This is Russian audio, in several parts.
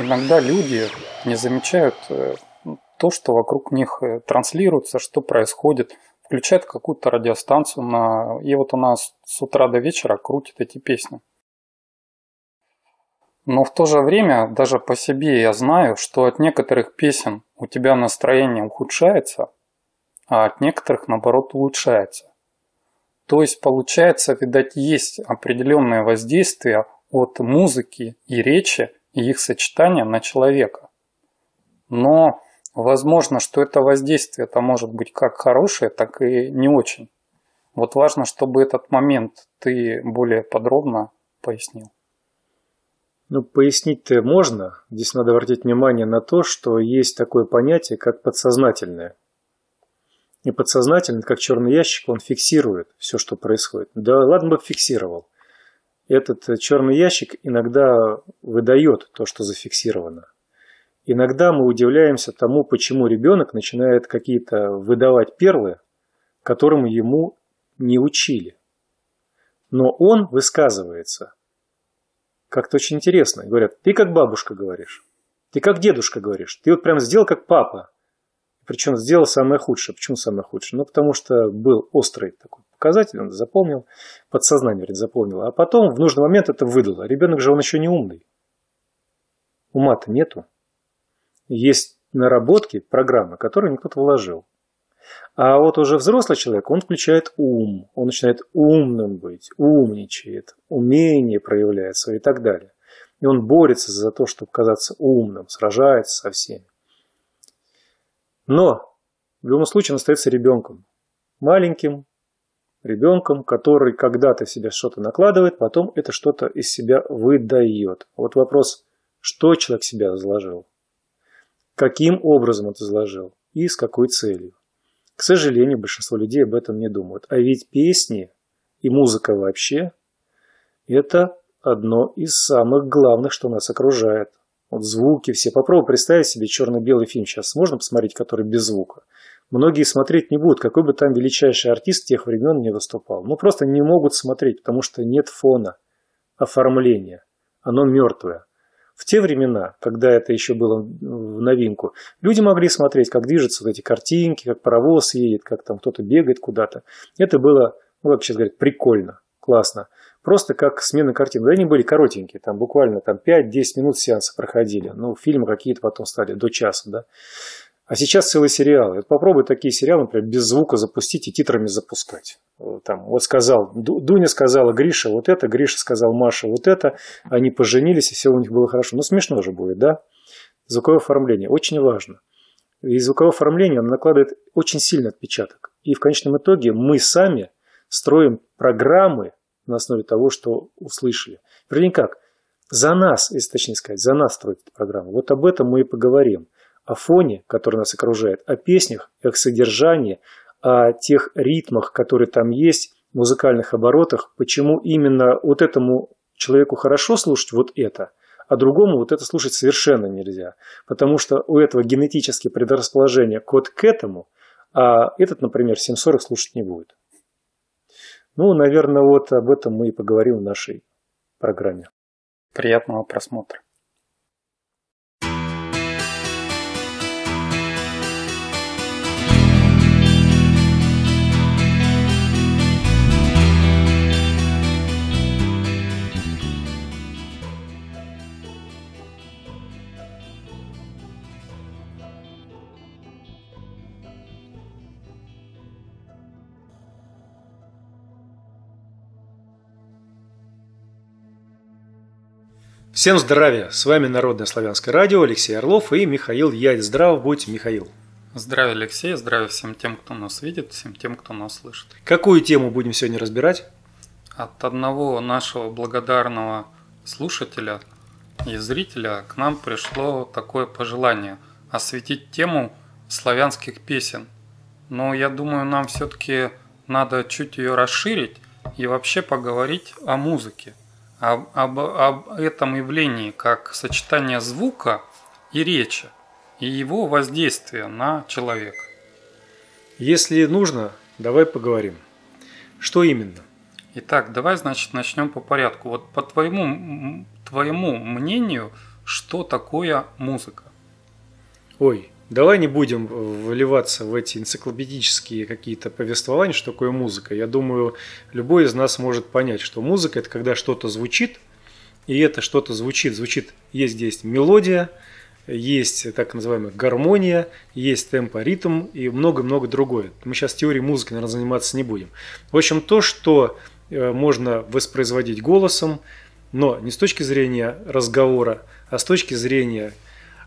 иногда люди не замечают э, ну, то, что вокруг них э, транслируется, что происходит, включает какую-то радиостанцию, на... и вот она с утра до вечера крутит эти песни. Но в то же время, даже по себе я знаю, что от некоторых песен у тебя настроение ухудшается, а от некоторых, наоборот, улучшается. То есть, получается, видать, есть определенное воздействие от музыки и речи, и их сочетание на человека. Но возможно, что это воздействие это может быть как хорошее, так и не очень. Вот важно, чтобы этот момент ты более подробно пояснил. Ну, пояснить-то можно. Здесь надо обратить внимание на то, что есть такое понятие, как подсознательное. И подсознательно, как черный ящик, он фиксирует все, что происходит. Да ладно бы фиксировал – этот э, черный ящик иногда выдает то, что зафиксировано. Иногда мы удивляемся тому, почему ребенок начинает какие-то выдавать первые, которым ему не учили. Но он высказывается. Как-то очень интересно. Говорят, ты как бабушка говоришь, ты как дедушка говоришь, ты вот прям сделал как папа. Причем сделал самое худшее. Почему самое худшее? Ну, потому что был острый такой показатель, он запомнил, подсознание говорит, запомнило. А потом в нужный момент это выдало. Ребенок же он еще не умный. Ума-то нету. Есть наработки, программы, которые кто-то вложил. А вот уже взрослый человек, он включает ум, он начинает умным быть, умничает, умение проявляет свое и так далее. И он борется за то, чтобы казаться умным, сражается со всеми. Но в любом случае он остается ребенком. Маленьким ребенком, который когда-то себя что-то накладывает, потом это что-то из себя выдает. Вот вопрос, что человек себя заложил? каким образом это заложил? и с какой целью. К сожалению, большинство людей об этом не думают. А ведь песни и музыка вообще – это одно из самых главных, что нас окружает. Вот звуки все. Попробуй представить себе черно-белый фильм сейчас. Можно посмотреть, который без звука? Многие смотреть не будут, какой бы там величайший артист тех времен не выступал. Ну, просто не могут смотреть, потому что нет фона, оформления. Оно мертвое. В те времена, когда это еще было в новинку, люди могли смотреть, как движутся вот эти картинки, как паровоз едет, как там кто-то бегает куда-то. Это было, ну, вообще говорить, прикольно, классно. Просто как смена картин. Да, они были коротенькие, там буквально там, 5-10 минут сеанса проходили. Ну, фильмы какие-то потом стали до часа, да. А сейчас целый сериал. Вот попробуй такие сериалы, например, без звука запустить и титрами запускать. Там, вот сказал, Дуня сказала Гриша вот это, Гриша сказал Маша вот это, они поженились, и все у них было хорошо. Ну, смешно же будет, да? Звуковое оформление очень важно. И звуковое оформление накладывает очень сильный отпечаток. И в конечном итоге мы сами строим программы, на основе того, что услышали. Вернее как, за нас, если точнее сказать, за нас строит эта программа. Вот об этом мы и поговорим. О фоне, который нас окружает, о песнях, их содержании, о тех ритмах, которые там есть, музыкальных оборотах, почему именно вот этому человеку хорошо слушать вот это, а другому вот это слушать совершенно нельзя. Потому что у этого генетические предрасположения код к этому, а этот, например, 740 слушать не будет. Ну, наверное, вот об этом мы и поговорим в нашей программе. Приятного просмотра. Всем здравия! С вами Народное славянское радио, Алексей Орлов и Михаил Ядь. Здрав будь, Михаил! Здравия, Алексей! Здравия всем тем, кто нас видит, всем тем, кто нас слышит. Какую тему будем сегодня разбирать? От одного нашего благодарного слушателя и зрителя к нам пришло такое пожелание – осветить тему славянских песен. Но я думаю, нам все-таки надо чуть ее расширить и вообще поговорить о музыке об, об, об этом явлении как сочетание звука и речи и его воздействия на человека. Если нужно, давай поговорим. Что именно? Итак, давай, значит, начнем по порядку. Вот по твоему, твоему мнению, что такое музыка? Ой, Давай не будем э, вливаться в эти энциклопедические какие-то повествования, что такое музыка. Я думаю, любой из нас может понять, что музыка – это когда что-то звучит, и это что-то звучит. Звучит, есть здесь мелодия, есть так называемая гармония, есть а ритм и много-много другое. Мы сейчас теорией музыки, наверное, заниматься не будем. В общем, то, что э, можно воспроизводить голосом, но не с точки зрения разговора, а с точки зрения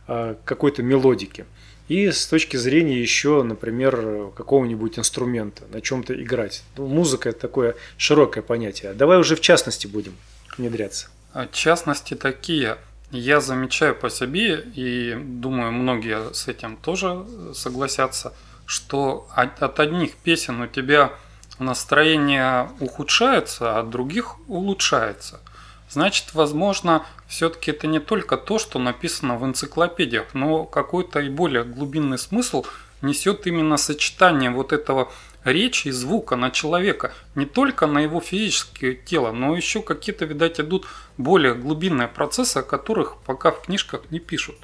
а, какой-то мелодики и с точки зрения еще, например, какого-нибудь инструмента, на чем-то играть. Ну, музыка – это такое широкое понятие. Давай уже в частности будем внедряться. А частности такие. Я замечаю по себе, и думаю, многие с этим тоже согласятся, что от, от одних песен у тебя настроение ухудшается, а от других улучшается – Значит, возможно, все-таки это не только то, что написано в энциклопедиях, но какой-то и более глубинный смысл несет именно сочетание вот этого речи и звука на человека. Не только на его физическое тело, но еще какие-то, видать, идут более глубинные процессы, о которых пока в книжках не пишут.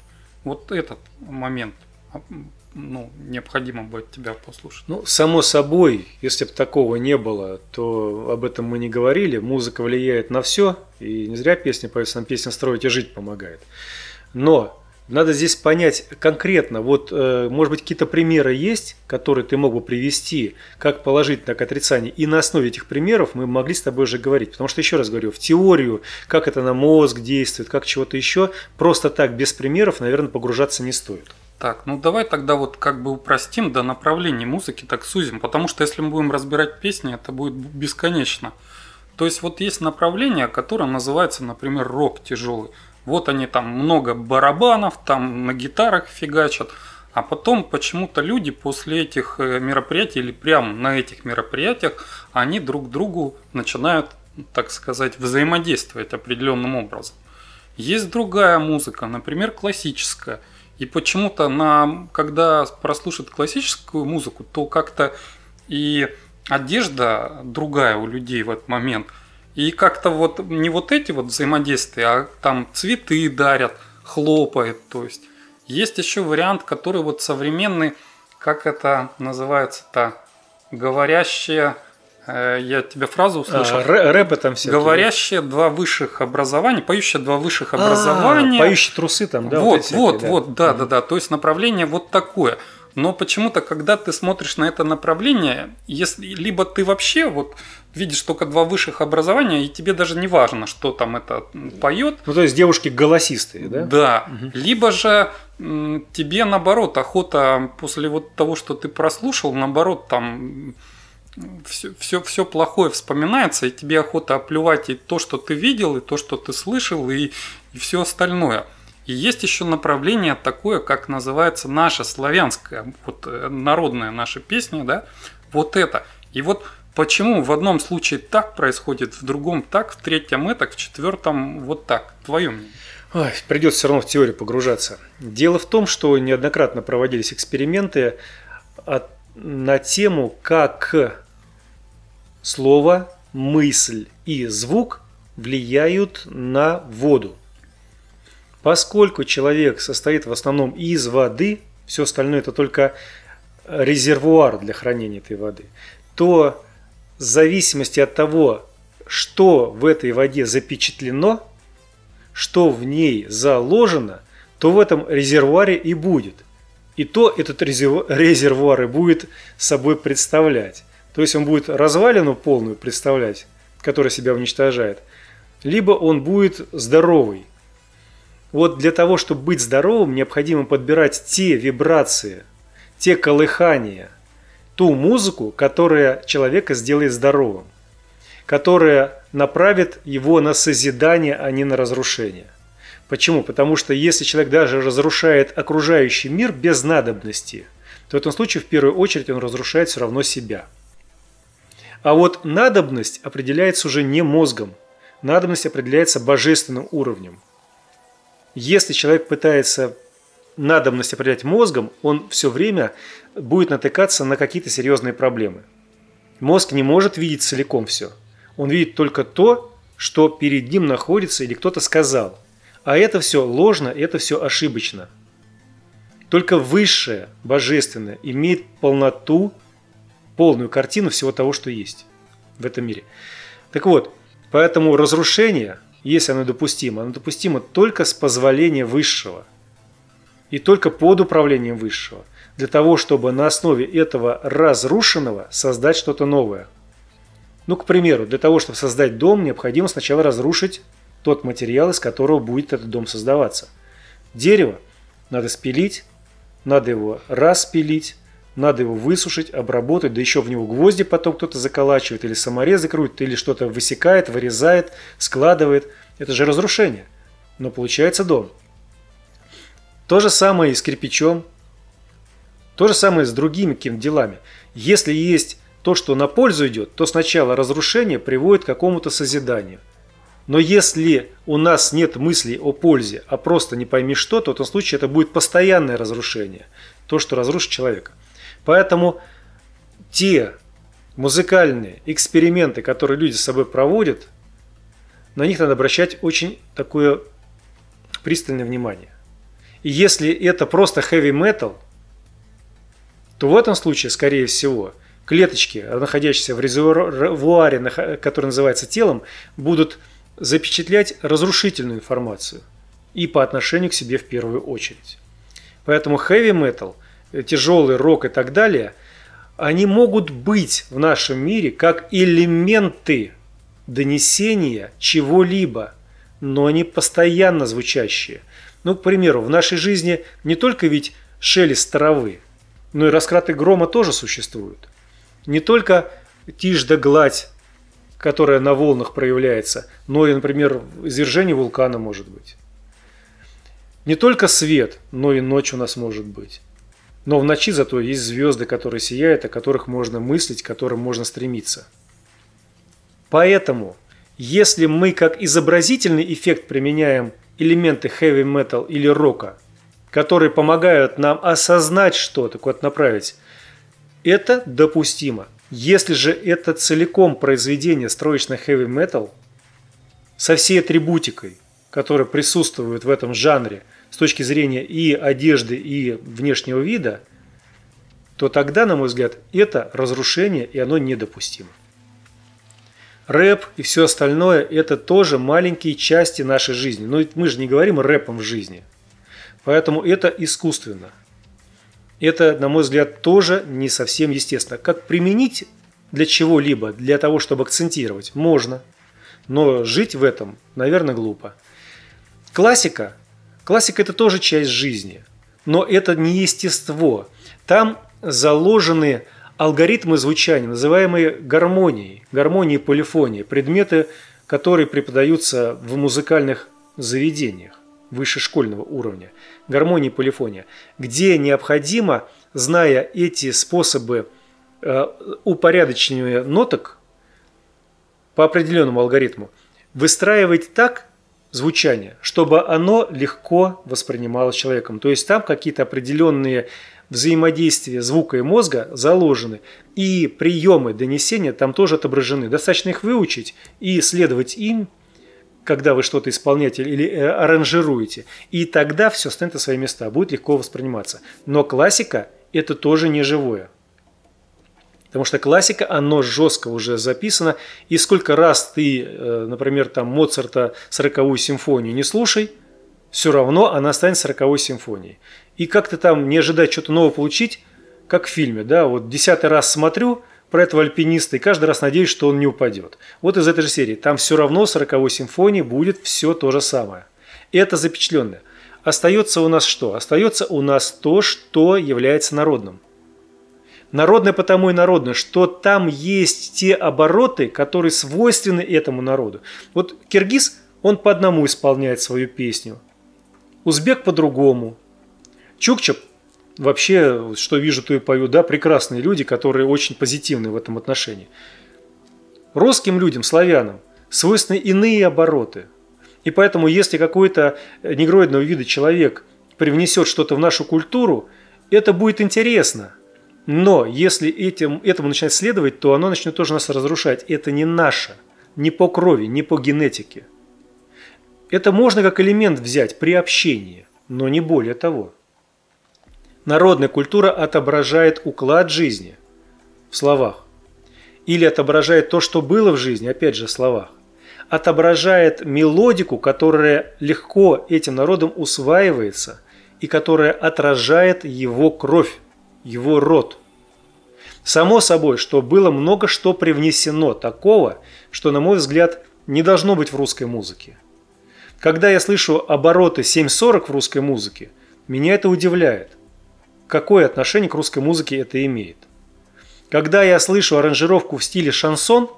Вот этот момент ну, необходимо будет тебя послушать. Ну, само собой, если бы такого не было, то об этом мы не говорили. Музыка влияет на все, и не зря песня, поется нам песня строить и жить помогает. Но надо здесь понять конкретно, вот, э, может быть, какие-то примеры есть, которые ты мог бы привести, как положить так отрицание, и на основе этих примеров мы могли с тобой уже говорить, потому что, еще раз говорю, в теорию, как это на мозг действует, как чего-то еще, просто так, без примеров, наверное, погружаться не стоит. Так, ну давай тогда вот как бы упростим до направления музыки, так сузим, потому что если мы будем разбирать песни, это будет бесконечно. То есть вот есть направление, которое называется, например, рок тяжелый. Вот они там много барабанов, там на гитарах фигачат, а потом почему-то люди после этих э, мероприятий или прямо на этих мероприятиях, они друг другу начинают, так сказать, взаимодействовать определенным образом. Есть другая музыка, например, классическая – и почему-то, на, когда прослушают классическую музыку, то как-то и одежда другая у людей в этот момент. И как-то вот не вот эти вот взаимодействия, а там цветы дарят, хлопает, то есть. Есть еще вариант, который вот современный, как это называется-то, говорящие Э, я тебя фразу а, услышал. А, рэпы там все. Говорящие два высших образования, поющие два высших а, образования. поющие трусы там, да? Вот, вот, вот, да. вот, да, да, да. То есть направление вот такое. Но почему-то, когда ты смотришь на это направление, если либо ты вообще вот видишь только два высших образования, и тебе даже не важно, что там это поет. Ну, то есть девушки голосистые, да? Да. Угу. Либо же тебе наоборот охота после вот того, что ты прослушал, наоборот там все, все, все плохое вспоминается, и тебе охота оплювать и то, что ты видел, и то, что ты слышал, и, и все остальное. И есть еще направление такое, как называется наша славянская, вот э, народная наша песня, да, вот это. И вот почему в одном случае так происходит, в другом так, в третьем это, в четвертом вот так. Твое мнение. Ой, придется все равно в теорию погружаться. Дело в том, что неоднократно проводились эксперименты от на тему, как слово, мысль и звук влияют на воду. Поскольку человек состоит в основном из воды, все остальное это только резервуар для хранения этой воды, то в зависимости от того, что в этой воде запечатлено, что в ней заложено, то в этом резервуаре и будет – и то этот резервуар и будет собой представлять. То есть он будет развалину полную представлять, которая себя уничтожает, либо он будет здоровый. Вот для того, чтобы быть здоровым, необходимо подбирать те вибрации, те колыхания, ту музыку, которая человека сделает здоровым, которая направит его на созидание, а не на разрушение. Почему? Потому что если человек даже разрушает окружающий мир без надобности, то в этом случае в первую очередь он разрушает все равно себя. А вот надобность определяется уже не мозгом. Надобность определяется божественным уровнем. Если человек пытается надобность определять мозгом, он все время будет натыкаться на какие-то серьезные проблемы. Мозг не может видеть целиком все. Он видит только то, что перед ним находится или кто-то сказал – а это все ложно, это все ошибочно. Только высшее, божественное имеет полноту, полную картину всего того, что есть в этом мире. Так вот, поэтому разрушение, если оно допустимо, оно допустимо только с позволения высшего и только под управлением высшего, для того, чтобы на основе этого разрушенного создать что-то новое. Ну, к примеру, для того, чтобы создать дом, необходимо сначала разрушить тот материал, из которого будет этот дом создаваться. Дерево надо спилить, надо его распилить, надо его высушить, обработать, да еще в него гвозди потом кто-то заколачивает или саморезы крутит, или что-то высекает, вырезает, складывает. Это же разрушение. Но получается дом. То же самое и с кирпичом, то же самое с другими какими делами. Если есть то, что на пользу идет, то сначала разрушение приводит к какому-то созиданию – но если у нас нет мыслей о пользе, а просто не пойми что, то в этом случае это будет постоянное разрушение. То, что разрушит человека. Поэтому те музыкальные эксперименты, которые люди с собой проводят, на них надо обращать очень такое пристальное внимание. И если это просто heavy metal, то в этом случае, скорее всего, клеточки, находящиеся в резервуаре, который называется телом, будут запечатлять разрушительную информацию и по отношению к себе в первую очередь. Поэтому heavy metal, э, тяжелый рок и так далее, они могут быть в нашем мире как элементы донесения чего-либо, но они постоянно звучащие. Ну, к примеру, в нашей жизни не только ведь шелест травы, но и раскраты грома тоже существуют. Не только тишь да гладь которая на волнах проявляется, но ну и, например, извержение вулкана может быть. Не только свет, но и ночь у нас может быть. Но в ночи зато есть звезды, которые сияют, о которых можно мыслить, к которым можно стремиться. Поэтому, если мы как изобразительный эффект применяем элементы heavy metal или рока, которые помогают нам осознать что-то, куда-то направить, это допустимо – если же это целиком произведение строечной heavy metal со всей атрибутикой, которая присутствует в этом жанре с точки зрения и одежды, и внешнего вида, то тогда, на мой взгляд, это разрушение, и оно недопустимо. Рэп и все остальное – это тоже маленькие части нашей жизни. Но ведь мы же не говорим рэпом в жизни. Поэтому это искусственно это, на мой взгляд, тоже не совсем естественно. Как применить для чего-либо, для того, чтобы акцентировать, можно, но жить в этом, наверное, глупо. Классика. Классика – это тоже часть жизни, но это не естество. Там заложены алгоритмы звучания, называемые гармонией, гармонией полифонии, предметы, которые преподаются в музыкальных заведениях высшешкольного уровня, гармонии полифония, где необходимо, зная эти способы э, упорядочивания ноток по определенному алгоритму, выстраивать так звучание, чтобы оно легко воспринималось человеком. То есть там какие-то определенные взаимодействия звука и мозга заложены, и приемы донесения там тоже отображены. Достаточно их выучить и следовать им – когда вы что-то исполняете или э, аранжируете. И тогда все станет на свои места, будет легко восприниматься. Но классика – это тоже не живое. Потому что классика, оно жестко уже записано. И сколько раз ты, э, например, там Моцарта 40-ю симфонию не слушай, все равно она станет 40-й симфонией. И как-то там не ожидать что-то нового получить, как в фильме, да, вот десятый раз смотрю – про этого альпиниста и каждый раз надеюсь, что он не упадет. Вот из этой же серии. Там все равно в 40 симфонии будет все то же самое. Это запечатленное. Остается у нас что? Остается у нас то, что является народным. Народное потому и народное, что там есть те обороты, которые свойственны этому народу. Вот киргиз, он по одному исполняет свою песню. Узбек по-другому. Чукча вообще, что вижу, то и пою, да, прекрасные люди, которые очень позитивны в этом отношении. Русским людям, славянам, свойственны иные обороты. И поэтому, если какой-то негроидного вида человек привнесет что-то в нашу культуру, это будет интересно. Но если этим, этому начинать следовать, то оно начнет тоже нас разрушать. Это не наше, не по крови, не по генетике. Это можно как элемент взять при общении, но не более того. Народная культура отображает уклад жизни в словах. Или отображает то, что было в жизни, опять же, в словах. Отображает мелодику, которая легко этим народом усваивается и которая отражает его кровь, его род. Само собой, что было много что привнесено такого, что, на мой взгляд, не должно быть в русской музыке. Когда я слышу обороты 7.40 в русской музыке, меня это удивляет какое отношение к русской музыке это имеет. Когда я слышу аранжировку в стиле шансон,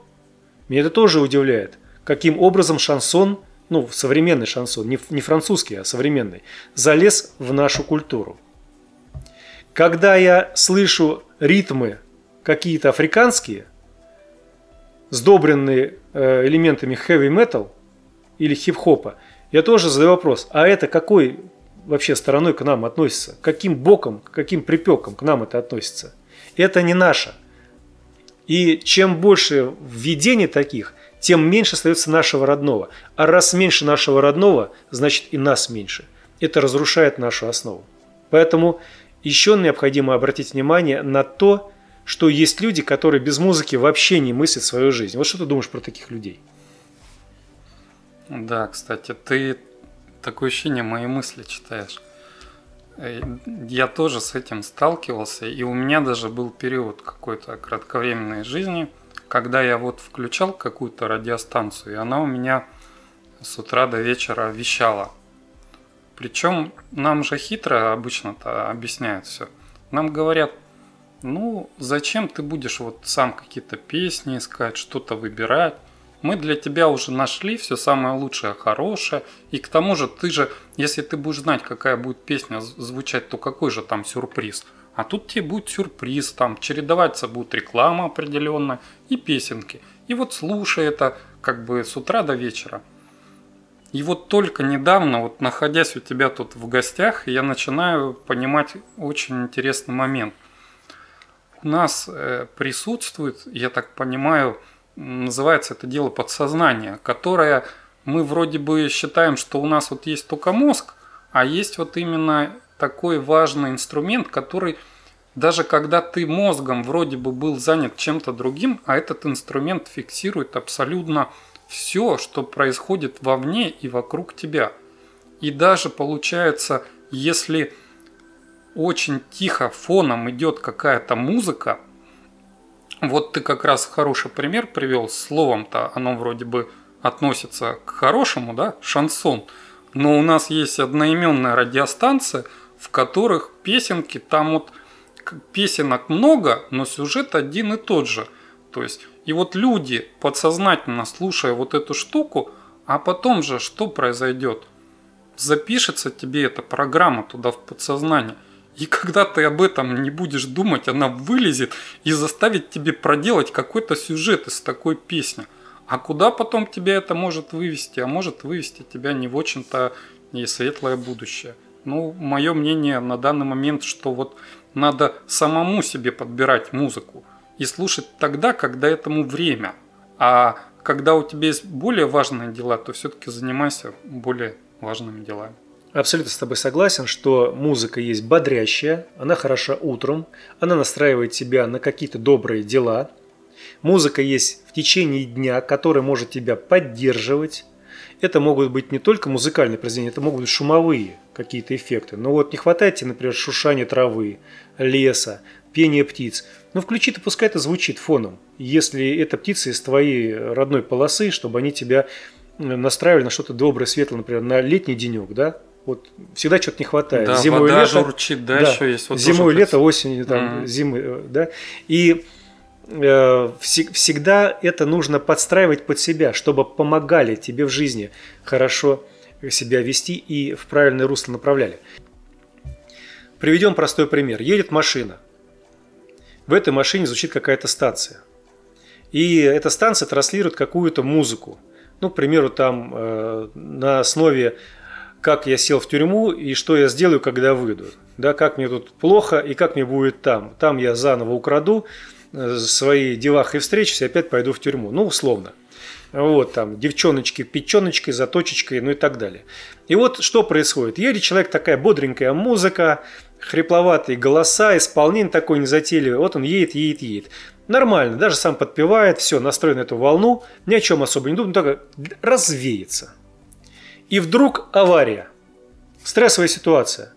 меня это тоже удивляет, каким образом шансон, ну, современный шансон, не, французский, а современный, залез в нашу культуру. Когда я слышу ритмы какие-то африканские, сдобренные э, элементами heavy metal или хип-хопа, я тоже задаю вопрос, а это какой вообще стороной к нам относится, каким боком, каким припеком к нам это относится. Это не наше. И чем больше введений таких, тем меньше остается нашего родного. А раз меньше нашего родного, значит и нас меньше. Это разрушает нашу основу. Поэтому еще необходимо обратить внимание на то, что есть люди, которые без музыки вообще не мыслят свою жизнь. Вот что ты думаешь про таких людей? Да, кстати, ты такое ощущение, мои мысли читаешь. Э, я тоже с этим сталкивался, и у меня даже был период какой-то кратковременной жизни, когда я вот включал какую-то радиостанцию, и она у меня с утра до вечера вещала. Причем нам же хитро обычно-то объясняют все. Нам говорят, ну зачем ты будешь вот сам какие-то песни искать, что-то выбирать, мы для тебя уже нашли все самое лучшее, хорошее. И к тому же ты же, если ты будешь знать, какая будет песня звучать, то какой же там сюрприз? А тут тебе будет сюрприз, там чередоваться будет реклама определенная и песенки. И вот слушай это как бы с утра до вечера. И вот только недавно, вот находясь у тебя тут в гостях, я начинаю понимать очень интересный момент. У нас э, присутствует, я так понимаю, называется это дело подсознания, которое мы вроде бы считаем, что у нас вот есть только мозг, а есть вот именно такой важный инструмент, который даже когда ты мозгом вроде бы был занят чем-то другим, а этот инструмент фиксирует абсолютно все, что происходит вовне и вокруг тебя. И даже получается, если очень тихо фоном идет какая-то музыка, вот ты как раз хороший пример привел. Словом-то оно вроде бы относится к хорошему, да, шансон. Но у нас есть одноименная радиостанция, в которых песенки, там вот песенок много, но сюжет один и тот же. То есть, и вот люди, подсознательно слушая вот эту штуку, а потом же что произойдет? Запишется тебе эта программа туда в подсознание – и когда ты об этом не будешь думать, она вылезет и заставит тебе проделать какой-то сюжет из такой песни. А куда потом тебя это может вывести? А может вывести тебя не в очень-то и светлое будущее. Ну, мое мнение на данный момент, что вот надо самому себе подбирать музыку и слушать тогда, когда этому время. А когда у тебя есть более важные дела, то все-таки занимайся более важными делами. Абсолютно с тобой согласен, что музыка есть бодрящая, она хороша утром, она настраивает тебя на какие-то добрые дела. Музыка есть в течение дня, которая может тебя поддерживать. Это могут быть не только музыкальные произведения, это могут быть шумовые какие-то эффекты. Но вот не хватает тебе, например, шушания травы, леса, пения птиц. Ну, включи-то, пускай это звучит фоном, если это птицы из твоей родной полосы, чтобы они тебя э, настраивали на что-то доброе, светлое, например, на летний денек, да, вот всегда что-то не хватает. Да, зимой вода лето, журчит, да, да, еще есть. Вот зимой, лето, осенью, там, mm. зимы, да. И э, всегда это нужно подстраивать под себя, чтобы помогали тебе в жизни хорошо себя вести и в правильное русло направляли. Приведем простой пример. Едет машина. В этой машине звучит какая-то станция. И эта станция транслирует какую-то музыку. Ну, к примеру, там э, на основе как я сел в тюрьму и что я сделаю, когда выйду. Да, как мне тут плохо и как мне будет там. Там я заново украду э, свои делах и встречи, и опять пойду в тюрьму. Ну, условно. Вот там девчоночки, печеночки, заточечки, ну и так далее. И вот что происходит. Едет человек, такая бодренькая музыка, хрипловатые голоса, исполнение такой незатейливый. Вот он едет, едет, едет. Нормально, даже сам подпевает, все, настроен на эту волну, ни о чем особо не думает, только развеется. И вдруг авария. Стрессовая ситуация.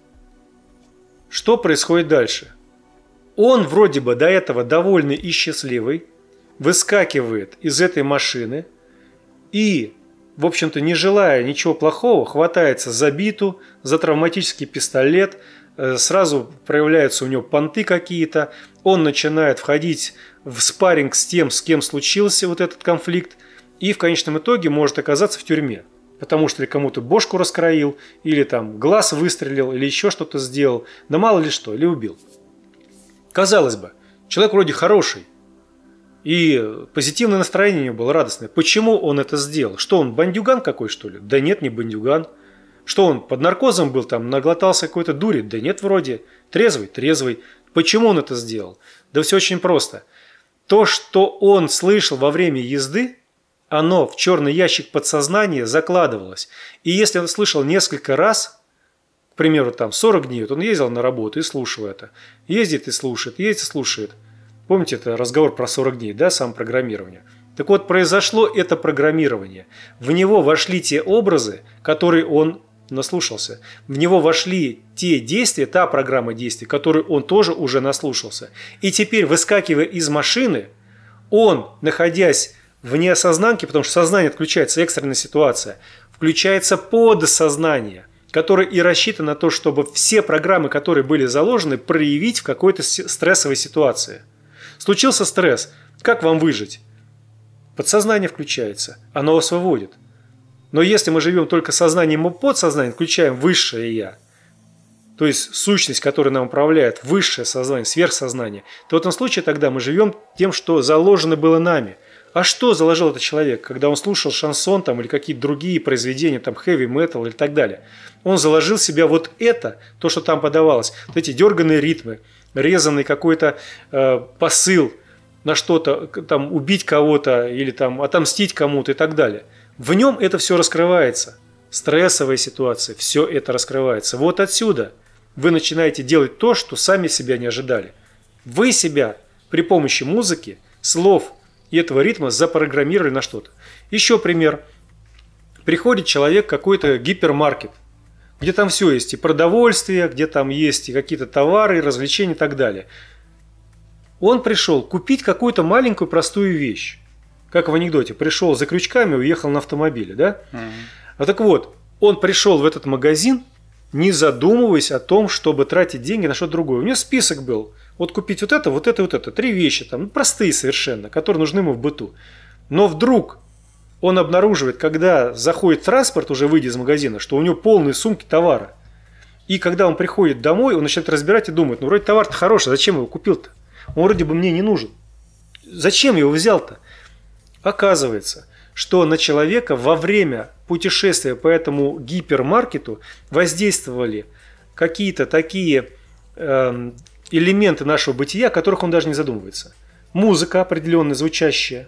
Что происходит дальше? Он вроде бы до этого довольный и счастливый, выскакивает из этой машины и, в общем-то, не желая ничего плохого, хватается за биту, за травматический пистолет, э, сразу проявляются у него понты какие-то, он начинает входить в спарринг с тем, с кем случился вот этот конфликт, и в конечном итоге может оказаться в тюрьме – потому что ли кому-то бошку раскроил, или там глаз выстрелил, или еще что-то сделал, да мало ли что, или убил. Казалось бы, человек вроде хороший, и позитивное настроение у него было радостное. Почему он это сделал? Что он, бандюган какой, что ли? Да нет, не бандюган. Что он, под наркозом был, там, наглотался какой-то дури? Да нет, вроде. Трезвый? Трезвый. Почему он это сделал? Да все очень просто. То, что он слышал во время езды – оно в черный ящик подсознания закладывалось. И если он слышал несколько раз, к примеру, там 40 дней, вот он ездил на работу и слушал это. Ездит и слушает, ездит и слушает. Помните, это разговор про 40 дней, да, сам программирование. Так вот, произошло это программирование. В него вошли те образы, которые он наслушался. В него вошли те действия, та программа действий, которую он тоже уже наслушался. И теперь, выскакивая из машины, он, находясь в неосознанке, потому что сознание отключается, экстренная ситуация, включается подсознание, которое и рассчитано на то, чтобы все программы, которые были заложены, проявить в какой-то стрессовой ситуации. Случился стресс, как вам выжить? Подсознание включается, оно вас выводит. Но если мы живем только сознанием и подсознанием, включаем высшее «я», то есть сущность, которая нам управляет, высшее сознание, сверхсознание, то в этом случае тогда мы живем тем, что заложено было нами. А что заложил этот человек, когда он слушал шансон там, или какие-то другие произведения, там, хэви метал или так далее? Он заложил в себя вот это, то, что там подавалось. Вот эти дерганные ритмы, резанный какой-то э, посыл на что-то, там, убить кого-то или там отомстить кому-то и так далее. В нем это все раскрывается. Стрессовые ситуации, все это раскрывается. Вот отсюда вы начинаете делать то, что сами себя не ожидали. Вы себя при помощи музыки, слов – и этого ритма запрограммировали на что-то. Еще пример. Приходит человек в какой-то гипермаркет, где там все есть, и продовольствие, где там есть и какие-то товары, и развлечения и так далее. Он пришел купить какую-то маленькую простую вещь. Как в анекдоте, пришел за крючками, уехал на автомобиле, да? Угу. А так вот, он пришел в этот магазин, не задумываясь о том, чтобы тратить деньги на что-то другое. У меня список был. Вот купить вот это, вот это, вот это. Три вещи там, ну, простые совершенно, которые нужны ему в быту. Но вдруг он обнаруживает, когда заходит транспорт, уже выйдя из магазина, что у него полные сумки товара. И когда он приходит домой, он начинает разбирать и думает, ну вроде товар-то хороший, зачем его купил-то? Он вроде бы мне не нужен. Зачем я его взял-то? Оказывается, что на человека во время путешествия по этому гипермаркету воздействовали какие-то такие эм, элементы нашего бытия, о которых он даже не задумывается. Музыка определенно звучащая.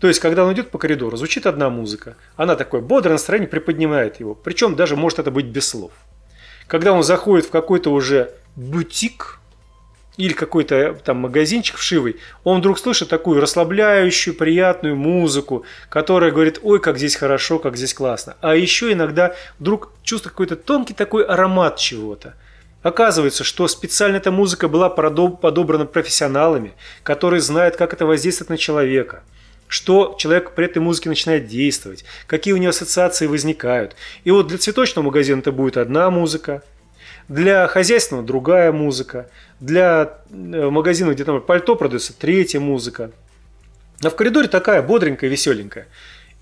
То есть, когда он идет по коридору, звучит одна музыка. Она такое бодрое настроение приподнимает его. Причем даже может это быть без слов. Когда он заходит в какой-то уже бутик, или какой-то э, там магазинчик вшивый, он вдруг слышит такую расслабляющую, приятную музыку, которая говорит, ой, как здесь хорошо, как здесь классно. А еще иногда вдруг чувствует какой-то тонкий такой аромат чего-то. Оказывается, что специально эта музыка была подобрана профессионалами, которые знают, как это воздействует на человека что человек при этой музыке начинает действовать, какие у него ассоциации возникают. И вот для цветочного магазина это будет одна музыка, для хозяйственного другая музыка. Для э, магазина, где там пальто продается, третья музыка. А в коридоре такая бодренькая, веселенькая.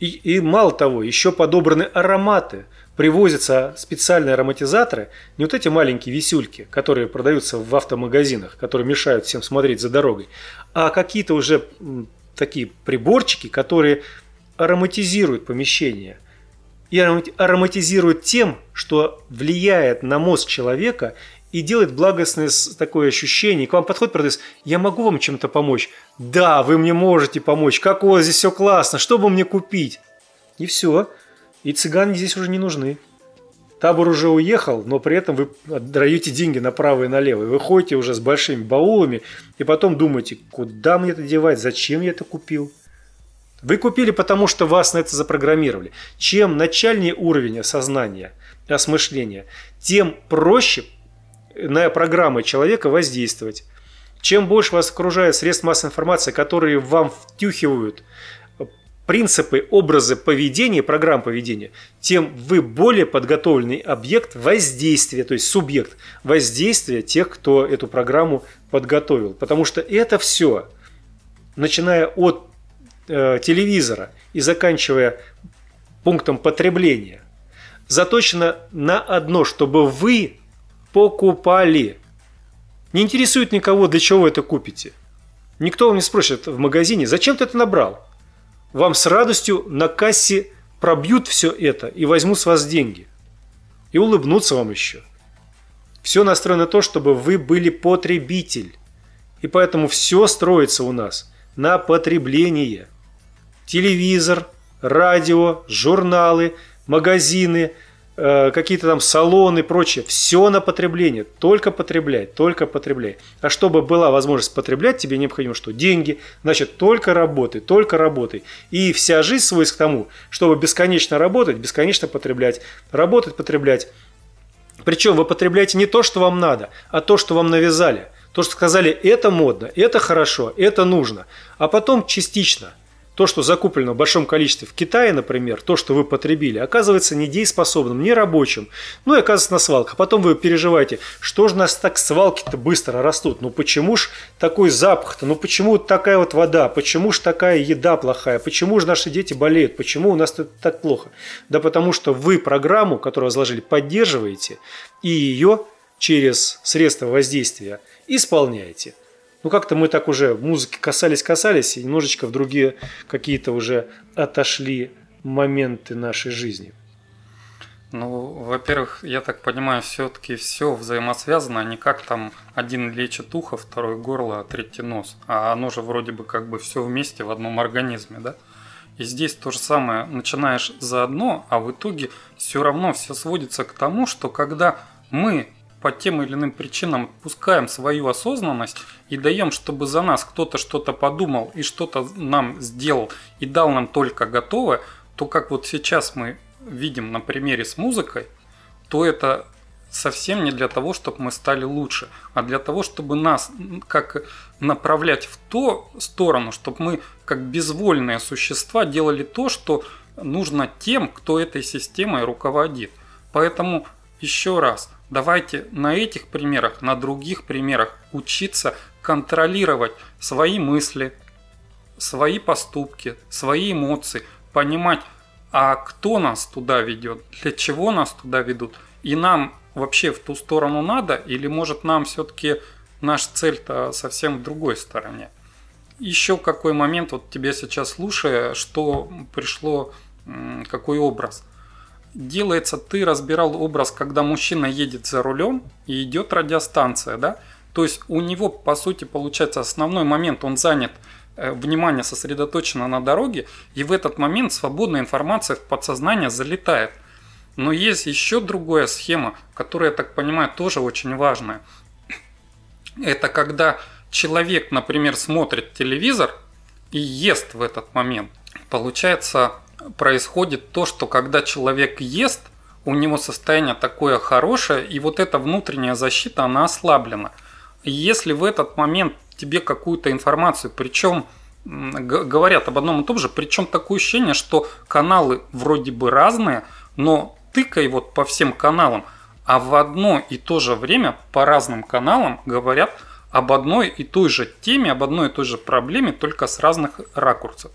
И, и мало того, еще подобраны ароматы. Привозятся специальные ароматизаторы, не вот эти маленькие висюльки, которые продаются в автомагазинах, которые мешают всем смотреть за дорогой, а какие-то уже такие приборчики, которые ароматизируют помещение и ароматизирует тем, что влияет на мозг человека и делает благостное такое ощущение. И к вам подходит продавец, я могу вам чем-то помочь? Да, вы мне можете помочь, как у вас здесь все классно, что бы мне купить? И все. И цыгане здесь уже не нужны. Табор уже уехал, но при этом вы отдаете деньги направо и налево. И вы ходите уже с большими баулами, и потом думаете, куда мне это девать, зачем я это купил. Вы купили, потому что вас на это запрограммировали. Чем начальнее уровень осознания, осмышления, тем проще на программы человека воздействовать. Чем больше вас окружает средств массовой информации, которые вам втюхивают принципы, образы поведения, программ поведения, тем вы более подготовленный объект воздействия, то есть субъект воздействия тех, кто эту программу подготовил. Потому что это все, начиная от э, телевизора и заканчивая пунктом потребления, заточена на одно, чтобы вы покупали. Не интересует никого, для чего вы это купите. Никто вам не спросит в магазине, зачем ты это набрал. Вам с радостью на кассе пробьют все это и возьмут с вас деньги. И улыбнутся вам еще. Все настроено на то, чтобы вы были потребитель. И поэтому все строится у нас на потребление телевизор, радио, журналы, магазины, э, какие-то там салоны, прочее. Все на потребление. Только потребляй, только потребляй. А чтобы была возможность потреблять, тебе необходимо что? Деньги. Значит, только работай, только работай. И вся жизнь свойств к тому, чтобы бесконечно работать, бесконечно потреблять. Работать, потреблять. Причем вы потребляете не то, что вам надо, а то, что вам навязали. То, что сказали, это модно, это хорошо, это нужно. А потом частично – то, что закуплено в большом количестве в Китае, например, то, что вы потребили, оказывается недееспособным, не рабочим. Ну и оказывается на свалках. А потом вы переживаете, что же у нас так свалки-то быстро растут? Ну почему ж такой запах-то? Ну почему такая вот вода? Почему ж такая еда плохая? Почему же наши дети болеют? Почему у нас тут так плохо? Да потому что вы программу, которую возложили, поддерживаете и ее через средства воздействия исполняете. Ну, как-то мы так уже в музыке касались-касались и немножечко в другие какие-то уже отошли моменты нашей жизни. Ну, во-первых, я так понимаю, все-таки все взаимосвязано, а не как там один лечит ухо, второй горло, а третий нос. А оно же вроде бы как бы все вместе в одном организме, да? И здесь то же самое, начинаешь за одно, а в итоге все равно все сводится к тому, что когда мы по тем или иным причинам отпускаем свою осознанность и даем, чтобы за нас кто-то что-то подумал и что-то нам сделал и дал нам только готовое, то как вот сейчас мы видим на примере с музыкой, то это совсем не для того, чтобы мы стали лучше, а для того, чтобы нас как направлять в ту сторону, чтобы мы как безвольные существа делали то, что нужно тем, кто этой системой руководит. Поэтому еще раз – Давайте на этих примерах, на других примерах учиться контролировать свои мысли, свои поступки, свои эмоции, понимать, а кто нас туда ведет, для чего нас туда ведут, и нам вообще в ту сторону надо, или может нам все-таки наша цель-то совсем в другой стороне. Еще какой момент, вот тебе сейчас слушая, что пришло, какой образ – делается, ты разбирал образ, когда мужчина едет за рулем и идет радиостанция, да? То есть у него, по сути, получается основной момент, он занят, э, внимание сосредоточено на дороге, и в этот момент свободная информация в подсознание залетает. Но есть еще другая схема, которая, я так понимаю, тоже очень важная. Это когда человек, например, смотрит телевизор и ест в этот момент. Получается, происходит то, что когда человек ест, у него состояние такое хорошее, и вот эта внутренняя защита, она ослаблена. если в этот момент тебе какую-то информацию, причем говорят об одном и том же, причем такое ощущение, что каналы вроде бы разные, но тыкай вот по всем каналам, а в одно и то же время по разным каналам говорят об одной и той же теме, об одной и той же проблеме, только с разных ракурсов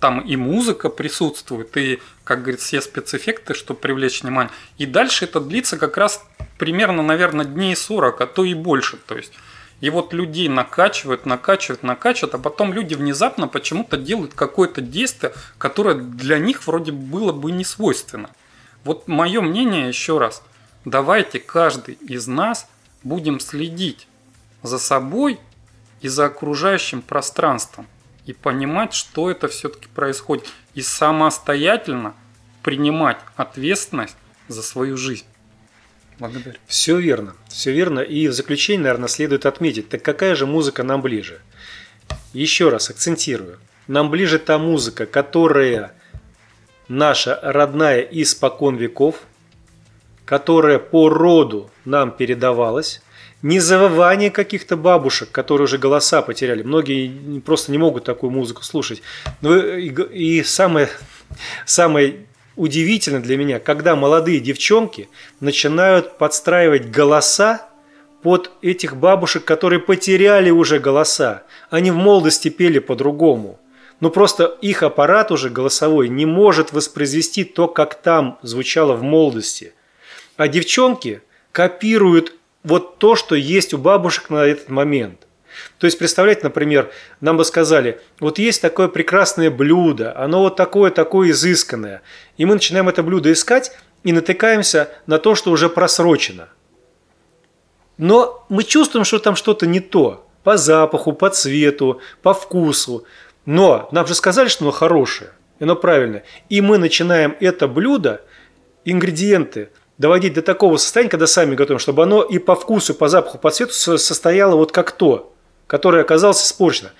там и музыка присутствует, и, как говорится, все спецэффекты, чтобы привлечь внимание. И дальше это длится как раз примерно, наверное, дней 40, а то и больше. То есть и вот людей накачивают, накачивают, накачивают, а потом люди внезапно почему-то делают какое-то действие, которое для них вроде было бы не свойственно. Вот мое мнение еще раз. Давайте каждый из нас будем следить за собой и за окружающим пространством и понимать, что это все-таки происходит, и самостоятельно принимать ответственность за свою жизнь. Благодарю. Все верно, все верно. И в заключение, наверное, следует отметить, так какая же музыка нам ближе? Еще раз акцентирую. Нам ближе та музыка, которая наша родная испокон веков, которая по роду нам передавалась, не завывание каких-то бабушек, которые уже голоса потеряли. Многие просто не могут такую музыку слушать. Ну, и, и самое, самое удивительно для меня, когда молодые девчонки начинают подстраивать голоса под этих бабушек, которые потеряли уже голоса. Они в молодости пели по-другому. Но просто их аппарат уже голосовой не может воспроизвести то, как там звучало в молодости. А девчонки копируют вот то, что есть у бабушек на этот момент. То есть, представляете, например, нам бы сказали, вот есть такое прекрасное блюдо, оно вот такое, такое изысканное. И мы начинаем это блюдо искать и натыкаемся на то, что уже просрочено. Но мы чувствуем, что там что-то не то. По запаху, по цвету, по вкусу. Но нам же сказали, что оно хорошее, оно правильное. И мы начинаем это блюдо, ингредиенты доводить до такого состояния, когда сами готовим, чтобы оно и по вкусу, и по запаху, по цвету состояло вот как то, которое оказалось испорчено.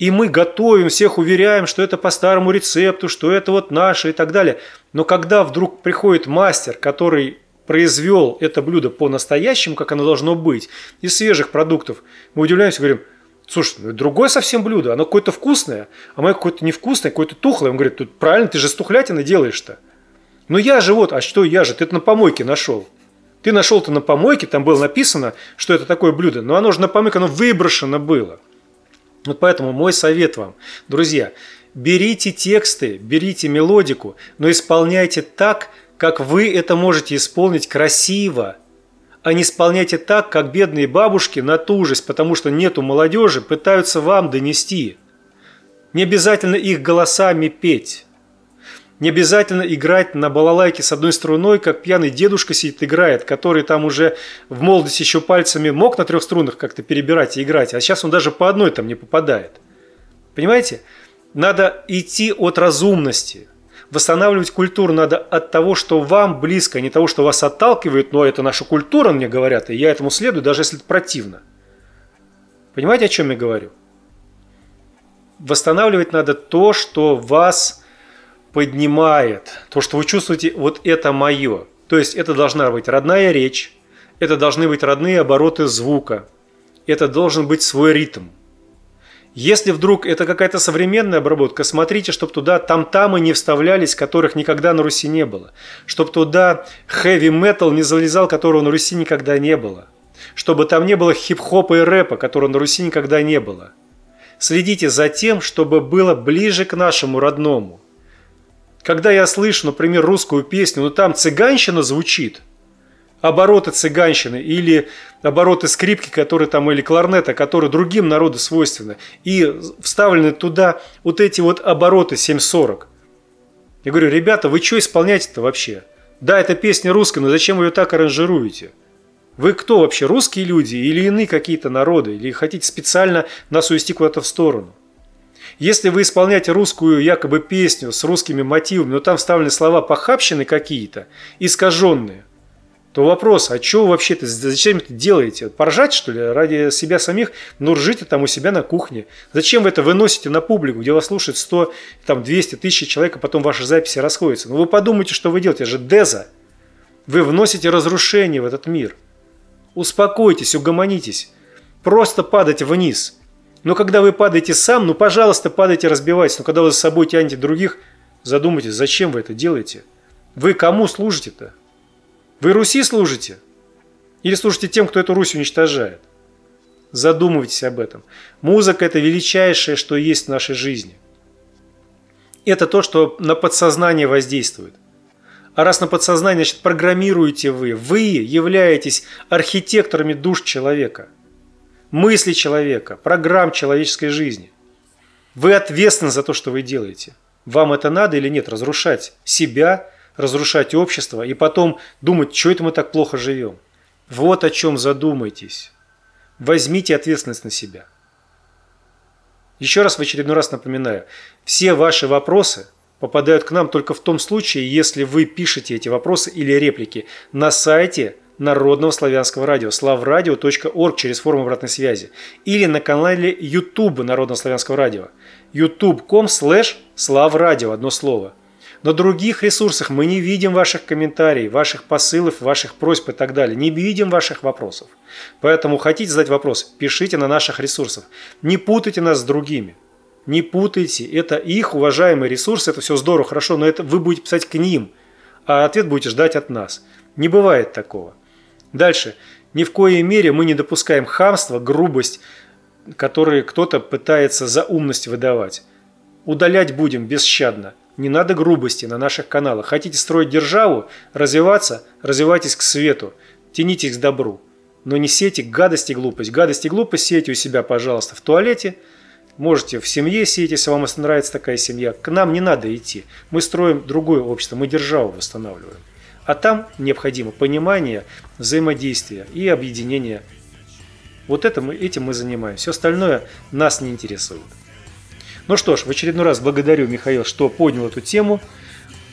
И мы готовим, всех уверяем, что это по старому рецепту, что это вот наше и так далее. Но когда вдруг приходит мастер, который произвел это блюдо по-настоящему, как оно должно быть, из свежих продуктов, мы удивляемся, говорим, слушай, ну другое совсем блюдо, оно какое-то вкусное, а мое какое-то невкусное, какое-то тухлое. Он говорит, тут правильно, ты же стухлятина делаешь-то. Но «Ну я же вот, а что я же? Ты это на помойке нашел. Ты нашел-то на помойке, там было написано, что это такое блюдо. Но оно же на помойке, оно выброшено было. Вот поэтому мой совет вам, друзья, берите тексты, берите мелодику, но исполняйте так, как вы это можете исполнить красиво, а не исполняйте так, как бедные бабушки на ту жесть, потому что нету молодежи, пытаются вам донести. Не обязательно их голосами петь. Не обязательно играть на балалайке с одной струной, как пьяный дедушка сидит играет, который там уже в молодости еще пальцами мог на трех струнах как-то перебирать и играть, а сейчас он даже по одной там не попадает. Понимаете? Надо идти от разумности. Восстанавливать культуру надо от того, что вам близко, а не того, что вас отталкивает, но «Ну, а это наша культура, мне говорят, и я этому следую, даже если это противно. Понимаете, о чем я говорю? Восстанавливать надо то, что вас поднимает. То, что вы чувствуете, вот это мое. То есть это должна быть родная речь, это должны быть родные обороты звука, это должен быть свой ритм. Если вдруг это какая-то современная обработка, смотрите, чтобы туда там-тамы не вставлялись, которых никогда на Руси не было. Чтобы туда хэви-метал не залезал, которого на Руси никогда не было. Чтобы там не было хип-хопа и рэпа, которого на Руси никогда не было. Следите за тем, чтобы было ближе к нашему родному – когда я слышу, например, русскую песню, но ну, там цыганщина звучит, обороты цыганщины или обороты скрипки, которые там, или кларнета, которые другим народу свойственны, и вставлены туда вот эти вот обороты 740. Я говорю, ребята, вы что исполняете-то вообще? Да, это песня русская, но зачем вы ее так аранжируете? Вы кто вообще, русские люди или иные какие-то народы? Или хотите специально нас увести куда-то в сторону? Если вы исполняете русскую якобы песню с русскими мотивами, но там вставлены слова похабщины какие-то, искаженные, то вопрос, а чего вообще ты, зачем это делаете? Поржать, что ли, ради себя самих? Ну, ржите там у себя на кухне. Зачем вы это выносите на публику, где вас слушает 100, там, 200 тысяч человек, а потом ваши записи расходятся? Ну, вы подумайте, что вы делаете, это же Деза. Вы вносите разрушение в этот мир. Успокойтесь, угомонитесь. Просто падать вниз – но когда вы падаете сам, ну, пожалуйста, падайте, разбивайтесь. Но когда вы за собой тянете других, задумайтесь, зачем вы это делаете? Вы кому служите-то? Вы Руси служите? Или служите тем, кто эту Русь уничтожает? Задумывайтесь об этом. Музыка – это величайшее, что есть в нашей жизни. Это то, что на подсознание воздействует. А раз на подсознание, значит, программируете вы. Вы являетесь архитекторами душ человека – мысли человека, программ человеческой жизни. Вы ответственны за то, что вы делаете. Вам это надо или нет? Разрушать себя, разрушать общество и потом думать, что это мы так плохо живем. Вот о чем задумайтесь. Возьмите ответственность на себя. Еще раз в очередной раз напоминаю, все ваши вопросы попадают к нам только в том случае, если вы пишете эти вопросы или реплики на сайте Народного славянского радио slavradio.org через форму обратной связи или на канале YouTube Народного славянского радио youtube.com slash slavradio, одно слово. На других ресурсах мы не видим ваших комментариев, ваших посылов, ваших просьб и так далее. Не видим ваших вопросов. Поэтому хотите задать вопрос, пишите на наших ресурсах. Не путайте нас с другими. Не путайте. Это их уважаемый ресурс, Это все здорово, хорошо, но это вы будете писать к ним, а ответ будете ждать от нас. Не бывает такого. Дальше. Ни в коей мере мы не допускаем хамство, грубость, которые кто-то пытается за умность выдавать. Удалять будем бесщадно. Не надо грубости на наших каналах. Хотите строить державу, развиваться, развивайтесь к свету, тянитесь к добру. Но не сети гадость и глупость. Гадость и глупость сети у себя, пожалуйста, в туалете. Можете в семье сеять, а если вам нравится такая семья. К нам не надо идти. Мы строим другое общество, мы державу восстанавливаем. А там необходимо понимание, взаимодействие и объединение. Вот это мы, этим мы занимаемся. Все остальное нас не интересует. Ну что ж, в очередной раз благодарю Михаил, что поднял эту тему.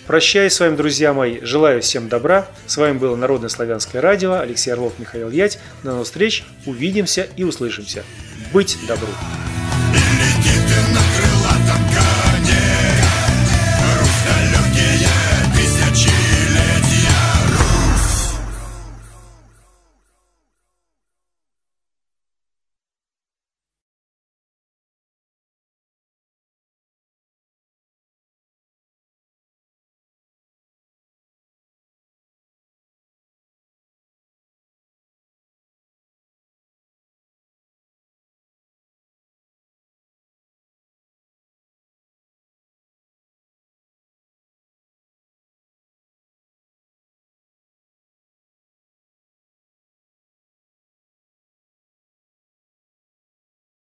Прощаюсь с вами, друзья мои. Желаю всем добра. С вами было Народное славянское радио. Алексей Орлов, Михаил Ять. До новых встреч. Увидимся и услышимся. Быть добру. Лети ты на крылатом